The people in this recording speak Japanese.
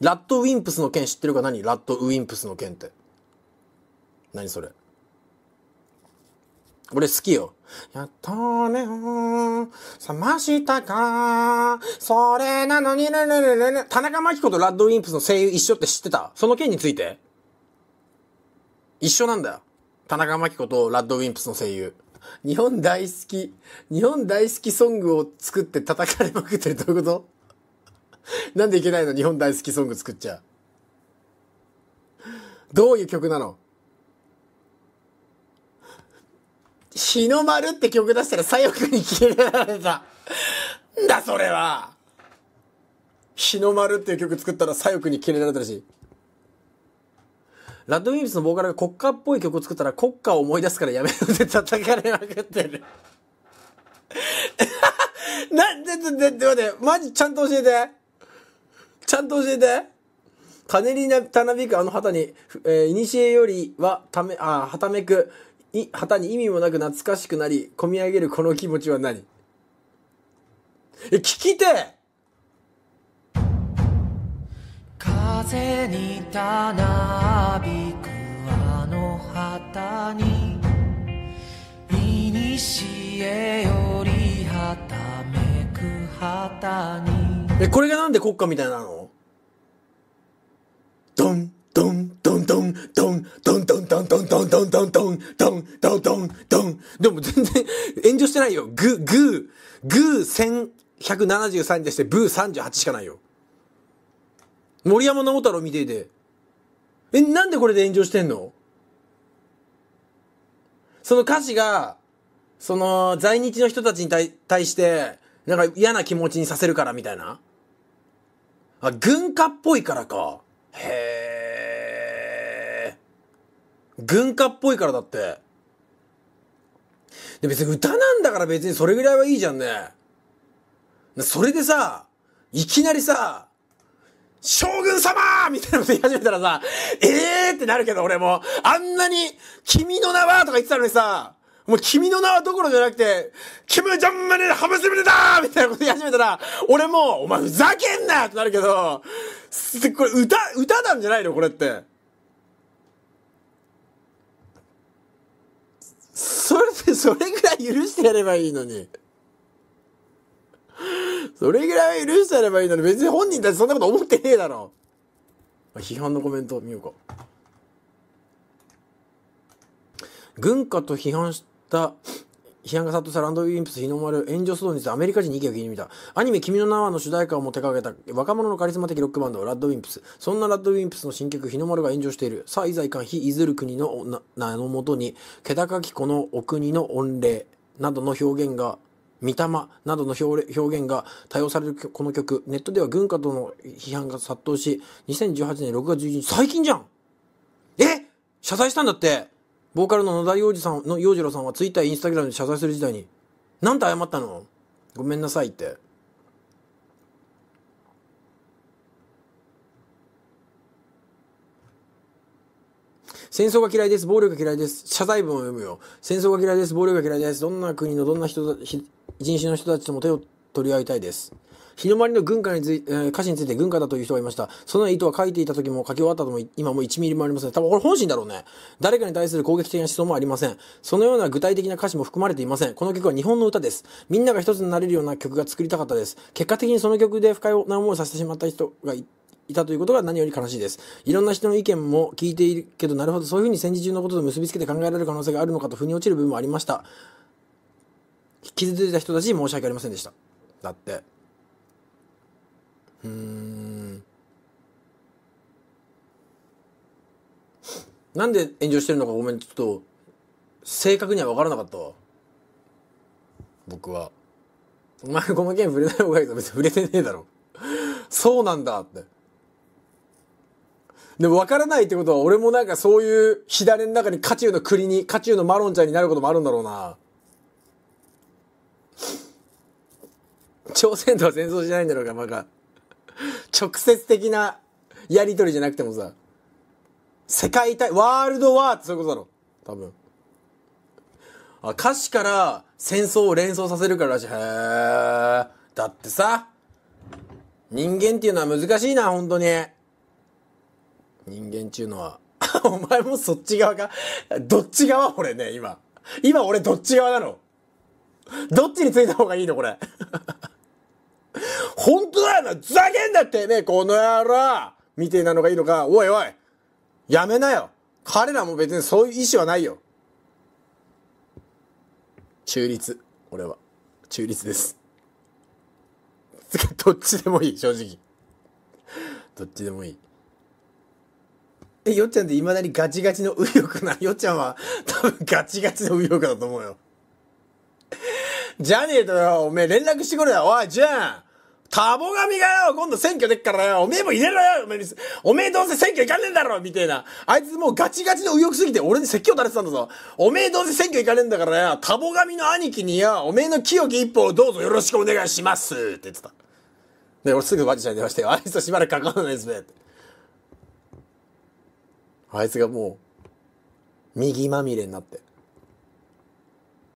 ラットウィンプスの件知ってるか何ラットウィンプスの件って。何それ。俺好きよ。やっとねを覚ましたか。それなのにねねねねね。田中真紀子とラッドウィンプスの声優一緒って知ってたその件について一緒なんだよ。田中真紀子とラッドウィンプスの声優。日本大好き、日本大好きソングを作って叩かれまくってるどういうこと なんでいけないの日本大好きソング作っちゃう。どういう曲なの日の丸って曲出したら左翼に消えられた。んだそれは日の丸っていう曲作ったら左翼に消えられたらしい。ラッドウィンプスのボーカルが国家っぽい曲を作ったら国家を思い出すからやめろって叩かれまくってる な、で、で、で、待って、マジちゃんと教えて。ちゃんと教えて。金にな、たなびくあの旗に、えいにしえよりは、ため、あ、はためく、い、旗に意味もなく懐かしくなり、込み上げるこの気持ちは何え、聞きて風にたなびくあの旗に、いにしえよりはためく旗に、え、これがなんで国家みたいなのドン、ドン、ドン、ドン、ドン、ドン、ドン、ドン、ドン、ドン、ドン、ドン、ドン、ドン、ドン、ドン、ドン。でも全然炎上してないよ。グ、グー、グー1173に対してブー38しかないよ。森山直太郎見ていて。え、なんでこれで炎上してんのその歌詞が、その、在日の人たちに対して、なんか嫌な気持ちにさせるからみたいな。あ、軍歌っぽいからか。へえ。軍歌っぽいからだって。で、別に歌なんだから別にそれぐらいはいいじゃんね。それでさ、いきなりさ、将軍様みたいなこと言い始めたらさ、ええーってなるけど俺も、あんなに、君の名はとか言ってたのにさ、もう君の名はどころじゃなくて、キム・ジョンマネハムスミルだ みたいなこと言い始めたら、俺も、お前ふざけんなってなるけど、これ歌、歌なんじゃないのこれって。それで、それぐらい許してやればいいのに。それぐらい許してやればいいのに、別に本人たちそんなこと思ってねえだろ。批判のコメント見ようか。軍歌と批判したヒアンガサトサランドウィンプス日の丸炎上騒動についてアメリカ人に意見を聞いてみた。アニメ君の名はの主題歌をも手掛けた若者のカリスマ的ロックバンド、ラッドウィンプス。そんなラッドウィンプスの新曲日の丸が炎上している。さあ、いざいかん、非いずる国の名のもとに、気高きこのお国の御礼などの表現が御霊などの表現が多用されるこの曲、ネットでは軍歌との批判が殺到し、2018年6月11日、最近じゃんえ謝罪したんだってボーカルの野田洋次さんの洋次郎さんはツイッター、インスタグラムで謝罪する時代に、なんて謝ったのごめんなさいって。戦争が嫌いです。暴力が嫌いです。謝罪文を読むよ。戦争が嫌いです。暴力が嫌いです。どんな国のどんな人人種の人たちとも手を取り合いたいです。日の丸の軍歌につい、えー、歌詞について軍歌だという人がいました。その意図は書いていた時も書き終わったとも、今も1ミリもありません。多分これ本心だろうね。誰かに対する攻撃的な思想もありません。そのような具体的な歌詞も含まれていません。この曲は日本の歌です。みんなが一つになれるような曲が作りたかったです。結果的にその曲で不快な思いをさせてしまった人がいいたということが何より悲しいです。いろんな人の意見も聞いているけど、なるほど、そういうふうに戦時中のことと結びつけて考えられる可能性があるのかと腑に落ちる部分もありました。傷ついた人たちに申し訳ありませんでした。だって。うんなんで炎上してるのかごめんちょっと正確には分からなかったわ僕はお前この件触れない方がいいぞ別に触れてねえだろそうなんだってでも分からないってことは俺もなんかそういう火種の中に渦中の栗に渦中のマロンちゃんになることもあるんだろうな朝鮮とは戦争しないんだろうか、まカ。直接的なやりとりじゃなくてもさ、世界大、ワールドワーってそういうことだろ。多分。あ、歌詞から戦争を連想させるかららしい。へー。だってさ、人間っていうのは難しいな、本当に。人間っていうのは。お前もそっち側かどっち側俺ね、今。今俺どっち側なのどっちについた方がいいのこれ。本当だよなふざけんなってねえ、この野郎みてえなのがいいのか、おいおいやめなよ彼らも別にそういう意思はないよ。中立。俺は。中立です。どっちでもいい、正直。どっちでもいい。え、よっちゃんって未だにガチガチの右翼な、よっちゃんは多分ガチガチの右翼だと思うよ。じゃねえとよ、おめえ連絡してくれよ、おい、じゃンタボミがよ、今度選挙でっからよ、おめえも入れろよ、おめえおめえどうせ選挙行かねえんだろ、みたいな。あいつもうガチガチの右翼すぎて俺に説教垂れてたんだぞ。おめえどうせ選挙行かねえんだからよ、タボミの兄貴によ、おめえの清き一歩をどうぞよろしくお願いします、って言ってた。で、俺すぐマジちゃンにましてよ、あいつとしばらく関わらないですね、あいつがもう、右まみれになって。